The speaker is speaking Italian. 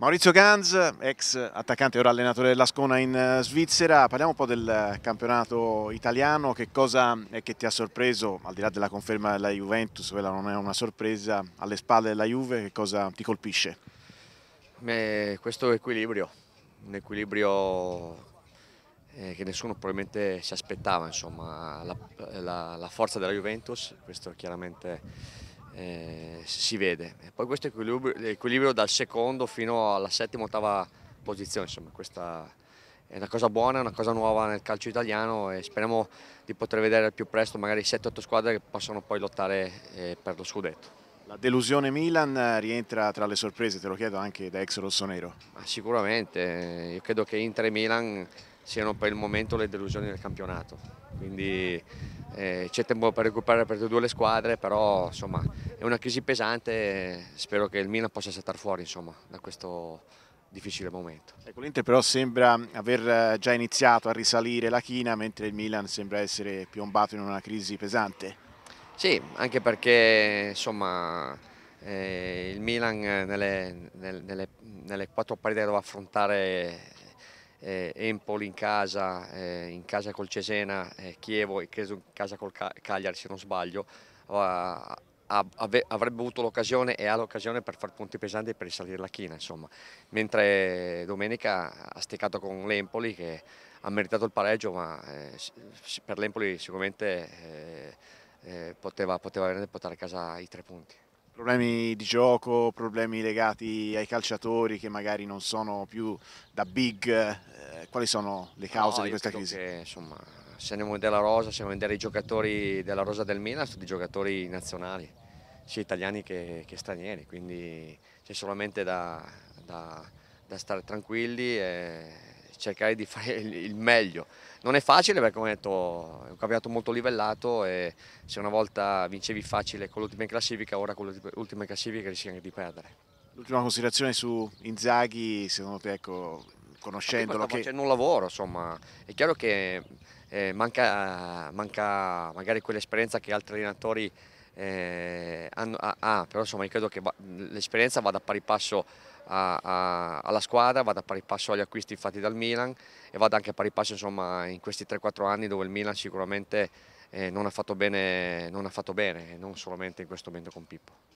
Maurizio Ganz, ex attaccante e ora allenatore dell'Ascona in eh, Svizzera, parliamo un po' del eh, campionato italiano, che cosa è che ti ha sorpreso, al di là della conferma della Juventus, quella non è una sorpresa, alle spalle della Juve, che cosa ti colpisce? Beh, questo equilibrio, un equilibrio eh, che nessuno probabilmente si aspettava, insomma, la, la, la forza della Juventus, questo chiaramente eh, si vede. E poi questo equilibrio, equilibrio, dal secondo fino alla settima, ottava posizione, insomma questa è una cosa buona, è una cosa nuova nel calcio italiano e speriamo di poter vedere al più presto magari 7-8 squadre che possano poi lottare eh, per lo scudetto. La delusione Milan rientra tra le sorprese, te lo chiedo anche da ex rossonero. Ma sicuramente, eh, io credo che Inter e Milan siano per il momento le delusioni del campionato. Quindi eh, c'è tempo per recuperare per due le squadre, però insomma, è una crisi pesante spero che il Milan possa saltare fuori insomma, da questo difficile momento. Ecco, L'Inter però sembra aver eh, già iniziato a risalire la china, mentre il Milan sembra essere piombato in una crisi pesante. Sì, anche perché insomma, eh, il Milan nelle, nelle, nelle, nelle quattro partite che doveva affrontare eh, Empoli in casa, eh, in casa col Cesena, eh, Chievo e credo in casa col Cagliari se non sbaglio, a, avrebbe avuto l'occasione e ha l'occasione per far punti pesanti e per risalire la china insomma. mentre domenica ha steccato con l'Empoli che ha meritato il pareggio ma eh, per l'Empoli sicuramente eh, eh, poteva, poteva portare a casa i tre punti problemi di gioco, problemi legati ai calciatori che magari non sono più da big, eh, quali sono le cause no, di questa crisi? Che, insomma, se andiamo a vedere la rosa, se andiamo a vedere i giocatori della rosa del Milan, sono tutti giocatori nazionali, sia italiani che, che stranieri, quindi c'è solamente da, da, da stare tranquilli. E cercare di fare il meglio. Non è facile perché come ho detto è un campionato molto livellato e se una volta vincevi facile con l'ultima in classifica, ora con l'ultima in classifica rischi anche di perdere. L'ultima considerazione su Inzaghi, secondo te ecco, conoscendolo... Eh, che... C'è un lavoro, insomma, è chiaro che eh, manca, manca magari quell'esperienza che altri allenatori eh, hanno, ah, ah, però insomma io credo che l'esperienza vada a pari passo a, a, alla squadra, vada a pari passo agli acquisti fatti dal Milan e vada anche a pari passo insomma, in questi 3-4 anni dove il Milan sicuramente eh, non, ha fatto bene, non ha fatto bene, non solamente in questo momento con Pippo.